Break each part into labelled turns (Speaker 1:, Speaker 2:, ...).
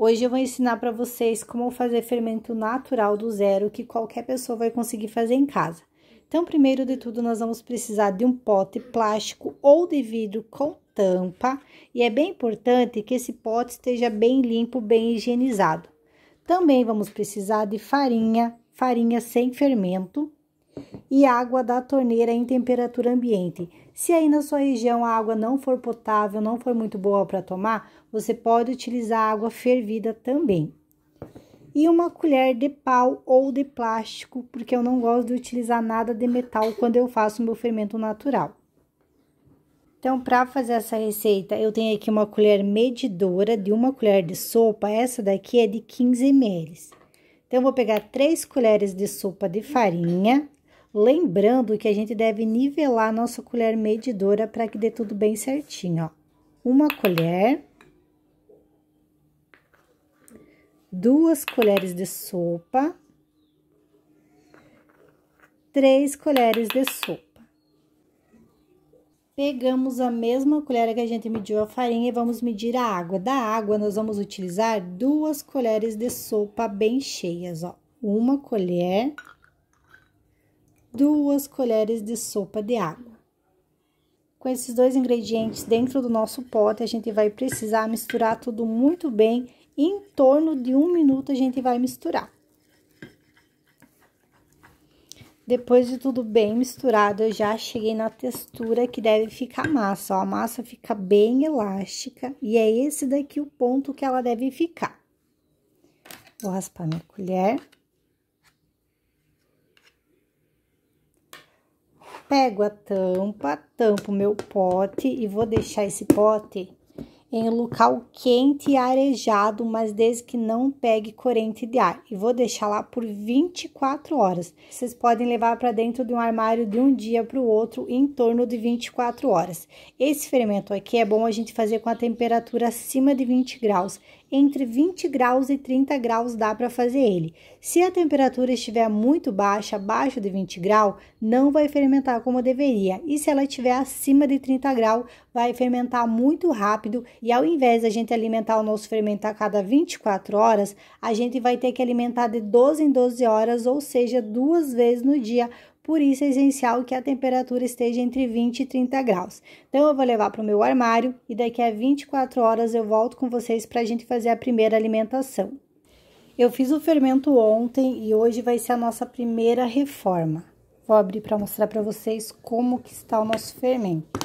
Speaker 1: Hoje eu vou ensinar para vocês como fazer fermento natural do zero que qualquer pessoa vai conseguir fazer em casa. Então, primeiro de tudo, nós vamos precisar de um pote plástico ou de vidro com tampa, e é bem importante que esse pote esteja bem limpo, bem higienizado. Também vamos precisar de farinha, farinha sem fermento e água da torneira em temperatura ambiente. Se aí na sua região a água não for potável, não for muito boa para tomar, você pode utilizar água fervida também. E uma colher de pau ou de plástico, porque eu não gosto de utilizar nada de metal quando eu faço meu fermento natural. Então, para fazer essa receita, eu tenho aqui uma colher medidora de uma colher de sopa. Essa daqui é de 15 ml. Então, eu vou pegar três colheres de sopa de farinha Lembrando que a gente deve nivelar nossa colher medidora para que dê tudo bem certinho, ó. Uma colher. Duas colheres de sopa. Três colheres de sopa. Pegamos a mesma colher que a gente mediu a farinha e vamos medir a água. Da água, nós vamos utilizar duas colheres de sopa bem cheias, ó. Uma colher duas colheres de sopa de água. Com esses dois ingredientes dentro do nosso pote, a gente vai precisar misturar tudo muito bem. Em torno de um minuto a gente vai misturar. Depois de tudo bem misturado, eu já cheguei na textura que deve ficar a massa. Ó, a massa fica bem elástica e é esse daqui o ponto que ela deve ficar. Vou raspar minha colher. Pego a tampa, tampo meu pote e vou deixar esse pote em um local quente e arejado, mas desde que não pegue corrente de ar. E vou deixar lá por 24 horas. Vocês podem levar para dentro de um armário de um dia para o outro em torno de 24 horas. Esse fermento aqui é bom a gente fazer com a temperatura acima de 20 graus entre 20 graus e 30 graus dá para fazer ele. Se a temperatura estiver muito baixa, abaixo de 20 graus, não vai fermentar como deveria. E se ela estiver acima de 30 graus, vai fermentar muito rápido. E ao invés da gente alimentar o nosso fermento a cada 24 horas, a gente vai ter que alimentar de 12 em 12 horas, ou seja, duas vezes no dia, por isso é essencial que a temperatura esteja entre 20 e 30 graus. Então eu vou levar para o meu armário e daqui a 24 horas eu volto com vocês para a gente fazer a primeira alimentação. Eu fiz o fermento ontem e hoje vai ser a nossa primeira reforma. Vou abrir para mostrar para vocês como que está o nosso fermento.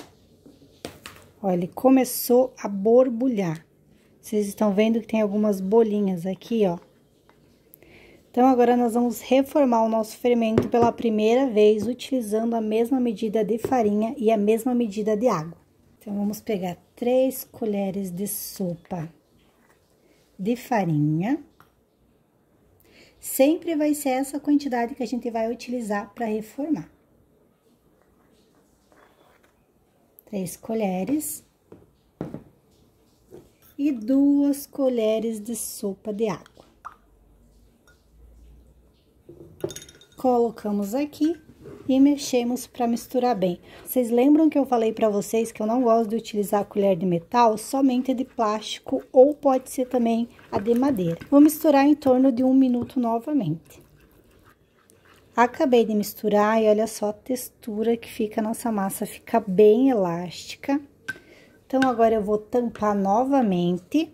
Speaker 1: Olha, ele começou a borbulhar. Vocês estão vendo que tem algumas bolinhas aqui, ó. Então, agora nós vamos reformar o nosso fermento pela primeira vez, utilizando a mesma medida de farinha e a mesma medida de água. Então, vamos pegar três colheres de sopa de farinha. Sempre vai ser essa quantidade que a gente vai utilizar para reformar. Três colheres. E duas colheres de sopa de água. colocamos aqui e mexemos para misturar bem. Vocês lembram que eu falei para vocês que eu não gosto de utilizar a colher de metal, somente de plástico ou pode ser também a de madeira. Vou misturar em torno de um minuto novamente. Acabei de misturar e olha só a textura que fica a nossa massa, fica bem elástica. Então, agora eu vou tampar novamente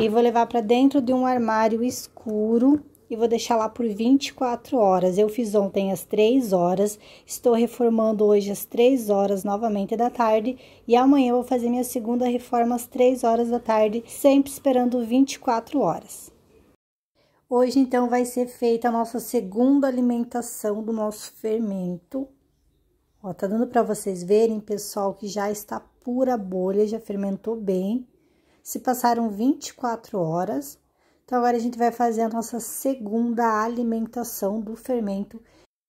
Speaker 1: e vou levar para dentro de um armário escuro e vou deixar lá por 24 horas. Eu fiz ontem às 3 horas, estou reformando hoje às 3 horas novamente da tarde e amanhã eu vou fazer minha segunda reforma às 3 horas da tarde, sempre esperando 24 horas. Hoje então vai ser feita a nossa segunda alimentação do nosso fermento. Ó, tá dando para vocês verem, pessoal, que já está pura bolha, já fermentou bem. Se passaram 24 horas, então, agora a gente vai fazer a nossa segunda alimentação do fermento.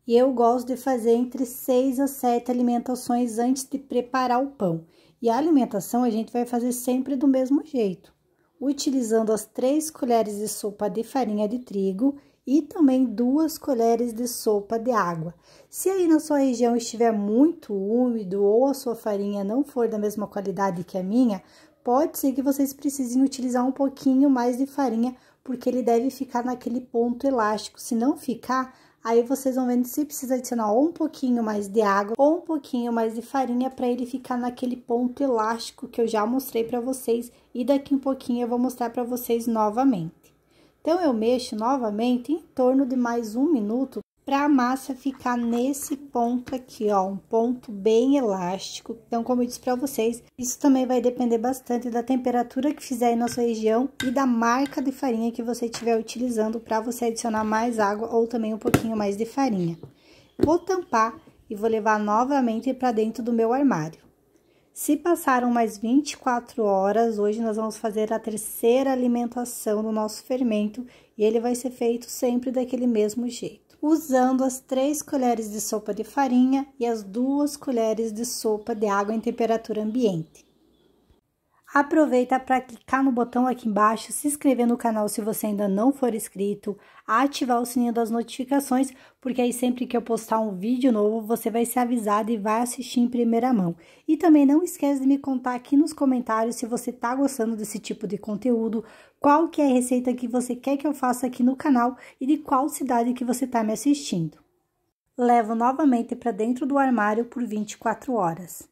Speaker 1: E eu gosto de fazer entre 6 a 7 alimentações antes de preparar o pão. E a alimentação a gente vai fazer sempre do mesmo jeito, utilizando as 3 colheres de sopa de farinha de trigo e também duas colheres de sopa de água. Se aí na sua região estiver muito úmido ou a sua farinha não for da mesma qualidade que a minha, pode ser que vocês precisem utilizar um pouquinho mais de farinha porque ele deve ficar naquele ponto elástico. Se não ficar, aí vocês vão vendo se precisa adicionar ou um pouquinho mais de água ou um pouquinho mais de farinha para ele ficar naquele ponto elástico que eu já mostrei para vocês e daqui um pouquinho eu vou mostrar para vocês novamente. Então, eu mexo novamente em torno de mais um minuto para a massa ficar nesse ponto aqui, ó, um ponto bem elástico. Então, como eu disse para vocês, isso também vai depender bastante da temperatura que fizer aí na sua região e da marca de farinha que você estiver utilizando para você adicionar mais água ou também um pouquinho mais de farinha. Vou tampar e vou levar novamente para dentro do meu armário. Se passaram mais 24 horas, hoje nós vamos fazer a terceira alimentação do nosso fermento e ele vai ser feito sempre daquele mesmo jeito usando as 3 colheres de sopa de farinha e as 2 colheres de sopa de água em temperatura ambiente. Aproveita para clicar no botão aqui embaixo, se inscrever no canal se você ainda não for inscrito, ativar o sininho das notificações, porque aí sempre que eu postar um vídeo novo, você vai ser avisado e vai assistir em primeira mão. E também não esquece de me contar aqui nos comentários se você está gostando desse tipo de conteúdo, qual que é a receita que você quer que eu faça aqui no canal e de qual cidade que você está me assistindo. Levo novamente para dentro do armário por 24 horas.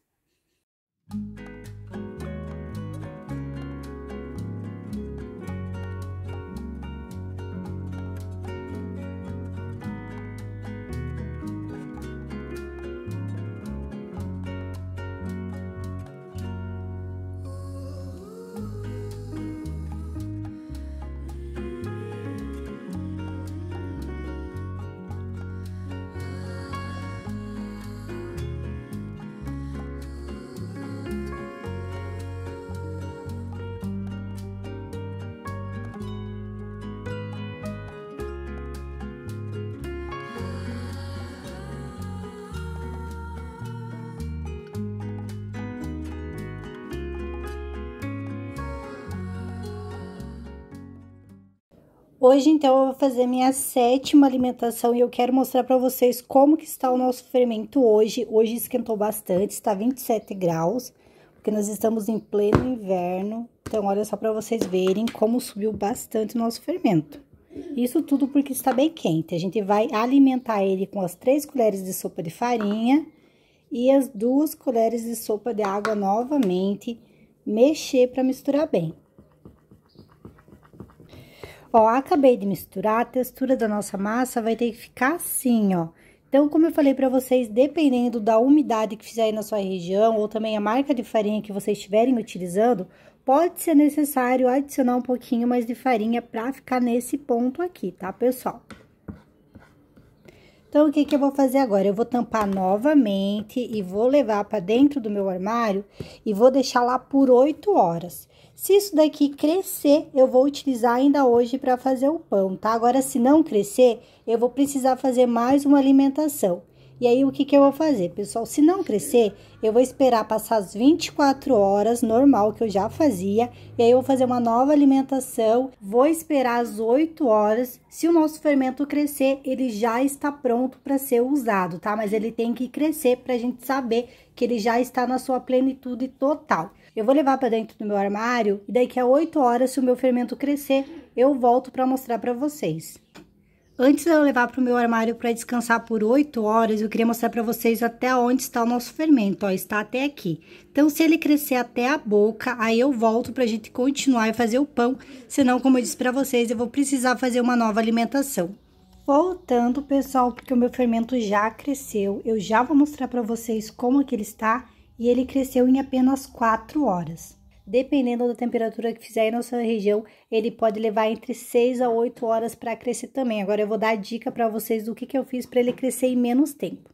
Speaker 1: Hoje, então, eu vou fazer minha sétima alimentação e eu quero mostrar para vocês como que está o nosso fermento hoje. Hoje esquentou bastante, está 27 graus, porque nós estamos em pleno inverno. Então, olha só para vocês verem como subiu bastante o nosso fermento. Isso tudo porque está bem quente. A gente vai alimentar ele com as três colheres de sopa de farinha e as duas colheres de sopa de água novamente, mexer para misturar bem. Ó, acabei de misturar, a textura da nossa massa vai ter que ficar assim, ó. Então, como eu falei pra vocês, dependendo da umidade que fizer aí na sua região, ou também a marca de farinha que vocês estiverem utilizando, pode ser necessário adicionar um pouquinho mais de farinha pra ficar nesse ponto aqui, tá, pessoal? Então, o que que eu vou fazer agora? Eu vou tampar novamente e vou levar pra dentro do meu armário e vou deixar lá por 8 horas. Se isso daqui crescer, eu vou utilizar ainda hoje para fazer o pão, tá? Agora, se não crescer, eu vou precisar fazer mais uma alimentação. E aí, o que, que eu vou fazer, pessoal? Se não crescer, eu vou esperar passar as 24 horas, normal, que eu já fazia. E aí, eu vou fazer uma nova alimentação. Vou esperar as 8 horas. Se o nosso fermento crescer, ele já está pronto para ser usado, tá? Mas ele tem que crescer para a gente saber que ele já está na sua plenitude total. Eu vou levar para dentro do meu armário e daqui é a 8 horas, se o meu fermento crescer, eu volto para mostrar para vocês. Antes de eu levar para o meu armário para descansar por 8 horas, eu queria mostrar para vocês até onde está o nosso fermento, ó, está até aqui. Então, se ele crescer até a boca, aí eu volto para a gente continuar e fazer o pão, senão, como eu disse para vocês, eu vou precisar fazer uma nova alimentação. Voltando, pessoal, porque o meu fermento já cresceu, eu já vou mostrar para vocês como que ele está e ele cresceu em apenas 4 horas. Dependendo da temperatura que fizer aí na sua região, ele pode levar entre 6 a 8 horas para crescer também. Agora eu vou dar a dica para vocês do que, que eu fiz para ele crescer em menos tempo.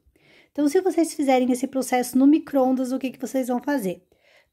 Speaker 1: Então, se vocês fizerem esse processo no micro-ondas, o que, que vocês vão fazer?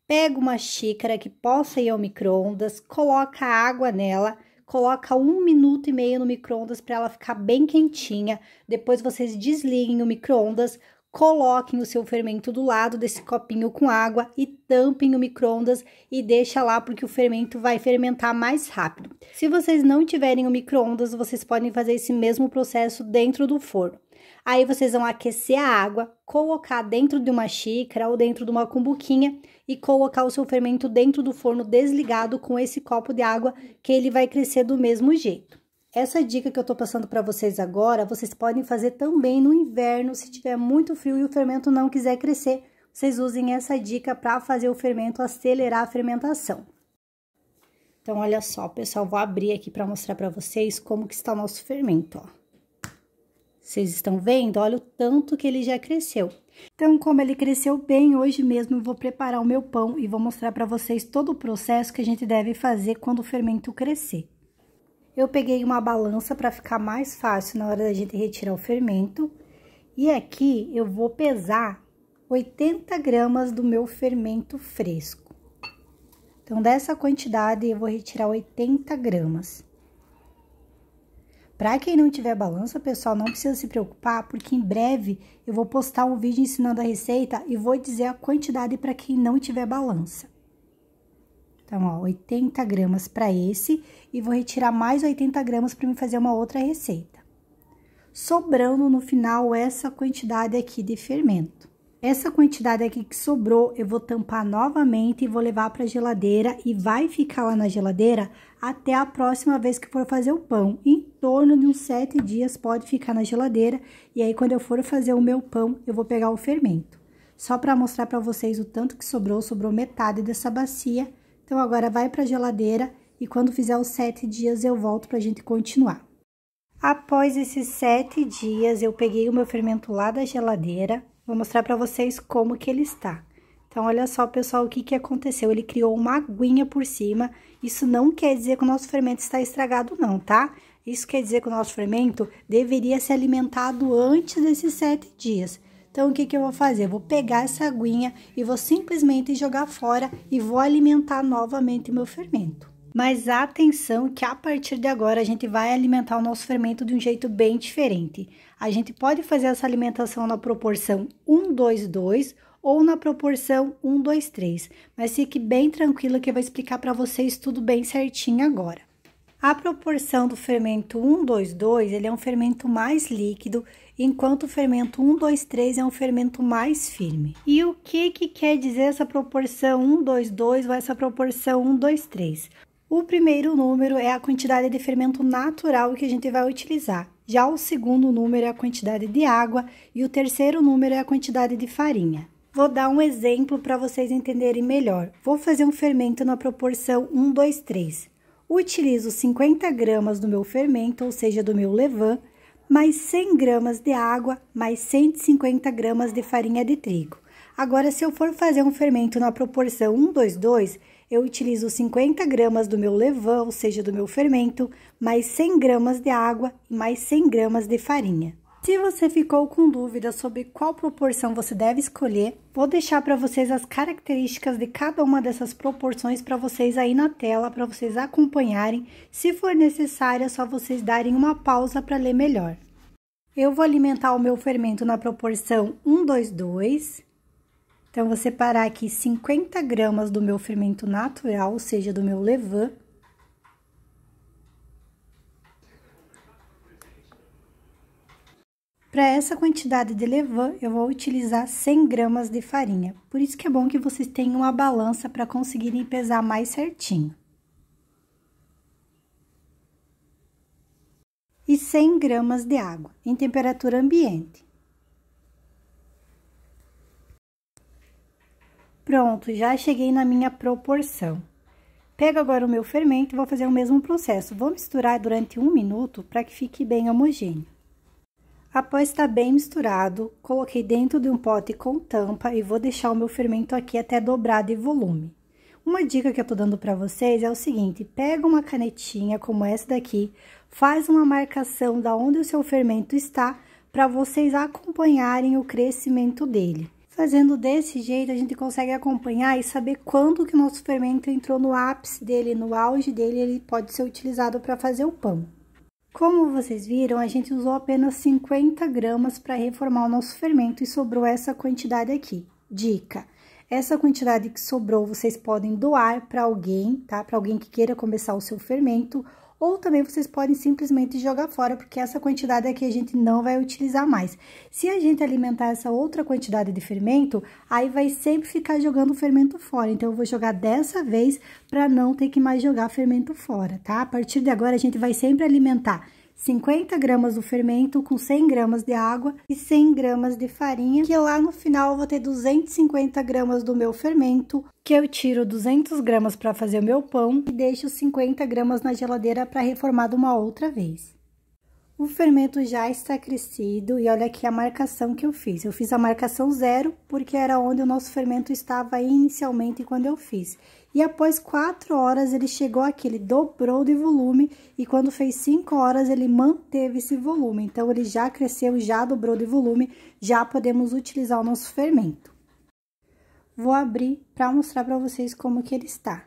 Speaker 1: Pega uma xícara que possa ir ao micro-ondas, coloca água nela, coloca um minuto e meio no micro-ondas para ela ficar bem quentinha. Depois vocês desliguem o micro-ondas, coloquem o seu fermento do lado desse copinho com água e tampem o micro-ondas e deixa lá porque o fermento vai fermentar mais rápido. Se vocês não tiverem o micro-ondas, vocês podem fazer esse mesmo processo dentro do forno. Aí vocês vão aquecer a água, colocar dentro de uma xícara ou dentro de uma cumbuquinha e colocar o seu fermento dentro do forno desligado com esse copo de água que ele vai crescer do mesmo jeito. Essa dica que eu estou passando para vocês agora, vocês podem fazer também no inverno, se tiver muito frio e o fermento não quiser crescer. Vocês usem essa dica para fazer o fermento acelerar a fermentação. Então, olha só, pessoal, vou abrir aqui para mostrar para vocês como que está o nosso fermento, ó. Vocês estão vendo? Olha o tanto que ele já cresceu. Então, como ele cresceu bem, hoje mesmo eu vou preparar o meu pão e vou mostrar para vocês todo o processo que a gente deve fazer quando o fermento crescer. Eu peguei uma balança para ficar mais fácil na hora da gente retirar o fermento. E aqui eu vou pesar 80 gramas do meu fermento fresco. Então, dessa quantidade, eu vou retirar 80 gramas. Para quem não tiver balança, pessoal, não precisa se preocupar, porque em breve eu vou postar um vídeo ensinando a receita e vou dizer a quantidade para quem não tiver balança. Então, ó, 80 gramas para esse e vou retirar mais 80 gramas para me fazer uma outra receita. Sobrando no final essa quantidade aqui de fermento. Essa quantidade aqui que sobrou, eu vou tampar novamente e vou levar para a geladeira e vai ficar lá na geladeira até a próxima vez que for fazer o pão. Em torno de uns sete dias pode ficar na geladeira e aí quando eu for fazer o meu pão, eu vou pegar o fermento. Só para mostrar para vocês o tanto que sobrou, sobrou metade dessa bacia então agora vai para a geladeira e quando fizer os sete dias eu volto para a gente continuar. Após esses sete dias, eu peguei o meu fermento lá da geladeira. Vou mostrar para vocês como que ele está. Então, olha só, pessoal, o que, que aconteceu. Ele criou uma aguinha por cima. Isso não quer dizer que o nosso fermento está estragado, não, tá? Isso quer dizer que o nosso fermento deveria ser alimentado antes desses sete dias. Então, o que, que eu vou fazer? vou pegar essa aguinha e vou simplesmente jogar fora e vou alimentar novamente meu fermento. Mas atenção que a partir de agora a gente vai alimentar o nosso fermento de um jeito bem diferente. A gente pode fazer essa alimentação na proporção 1, 2, 2 ou na proporção 1, 2, 3. Mas fique bem tranquila que eu vou explicar para vocês tudo bem certinho agora. A proporção do fermento 1,2,2 ele é um fermento mais líquido, enquanto o fermento 1,2,3 é um fermento mais firme. E o que, que quer dizer essa proporção 1,2,2 ou essa proporção 1,2,3? O primeiro número é a quantidade de fermento natural que a gente vai utilizar. Já o segundo número é a quantidade de água e o terceiro número é a quantidade de farinha. Vou dar um exemplo para vocês entenderem melhor. Vou fazer um fermento na proporção 123. 2, 3 utilizo 50 gramas do meu fermento, ou seja, do meu levain, mais 100 gramas de água, mais 150 gramas de farinha de trigo. Agora, se eu for fazer um fermento na proporção 1, 2, 2, eu utilizo 50 gramas do meu levain, ou seja, do meu fermento, mais 100 gramas de água e mais 100 gramas de farinha. Se você ficou com dúvidas sobre qual proporção você deve escolher, vou deixar para vocês as características de cada uma dessas proporções para vocês aí na tela, para vocês acompanharem. Se for necessário, é só vocês darem uma pausa para ler melhor. Eu vou alimentar o meu fermento na proporção 1, 2, 2. Então, vou separar aqui 50 gramas do meu fermento natural, ou seja, do meu levain. Para essa quantidade de levain, eu vou utilizar 100 gramas de farinha. Por isso que é bom que vocês tenham uma balança para conseguirem pesar mais certinho. E 100 gramas de água, em temperatura ambiente. Pronto, já cheguei na minha proporção. Pego agora o meu fermento e vou fazer o mesmo processo. Vou misturar durante um minuto para que fique bem homogêneo. Após estar bem misturado, coloquei dentro de um pote com tampa e vou deixar o meu fermento aqui até dobrar de volume. Uma dica que eu tô dando para vocês é o seguinte, pega uma canetinha como essa daqui, faz uma marcação da onde o seu fermento está para vocês acompanharem o crescimento dele. Fazendo desse jeito, a gente consegue acompanhar e saber quando que o nosso fermento entrou no ápice dele, no auge dele, ele pode ser utilizado para fazer o pão. Como vocês viram, a gente usou apenas 50 gramas para reformar o nosso fermento e sobrou essa quantidade aqui. Dica! Essa quantidade que sobrou, vocês podem doar para alguém, tá? Para alguém que queira começar o seu fermento ou também vocês podem simplesmente jogar fora, porque essa quantidade aqui a gente não vai utilizar mais. Se a gente alimentar essa outra quantidade de fermento, aí vai sempre ficar jogando o fermento fora. Então, eu vou jogar dessa vez para não ter que mais jogar fermento fora, tá? A partir de agora, a gente vai sempre alimentar 50 gramas do fermento com 100 gramas de água e 100 gramas de farinha, que lá no final vou ter 250 gramas do meu fermento, que eu tiro 200 gramas para fazer o meu pão e deixo 50 gramas na geladeira para reformar uma outra vez. O fermento já está crescido e olha aqui a marcação que eu fiz. Eu fiz a marcação zero porque era onde o nosso fermento estava inicialmente quando eu fiz e após quatro horas ele chegou aqui, ele dobrou de volume e quando fez cinco horas ele manteve esse volume. Então, ele já cresceu, já dobrou de volume, já podemos utilizar o nosso fermento. Vou abrir para mostrar para vocês como que ele está.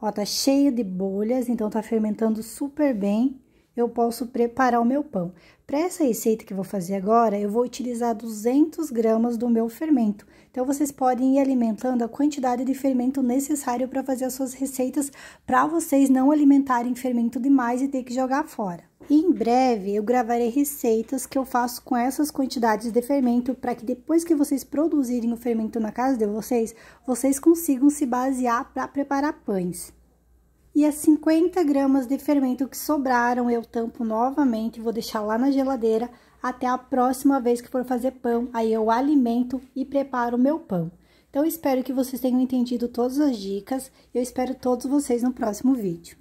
Speaker 1: Ó, tá cheio de bolhas, então tá fermentando super bem eu posso preparar o meu pão. Para essa receita que eu vou fazer agora, eu vou utilizar 200 gramas do meu fermento. Então, vocês podem ir alimentando a quantidade de fermento necessário para fazer as suas receitas, para vocês não alimentarem fermento demais e ter que jogar fora. E em breve, eu gravarei receitas que eu faço com essas quantidades de fermento, para que depois que vocês produzirem o fermento na casa de vocês, vocês consigam se basear para preparar pães. E as 50 gramas de fermento que sobraram, eu tampo novamente, vou deixar lá na geladeira até a próxima vez que for fazer pão. Aí eu alimento e preparo o meu pão. Então, espero que vocês tenham entendido todas as dicas. Eu espero todos vocês no próximo vídeo.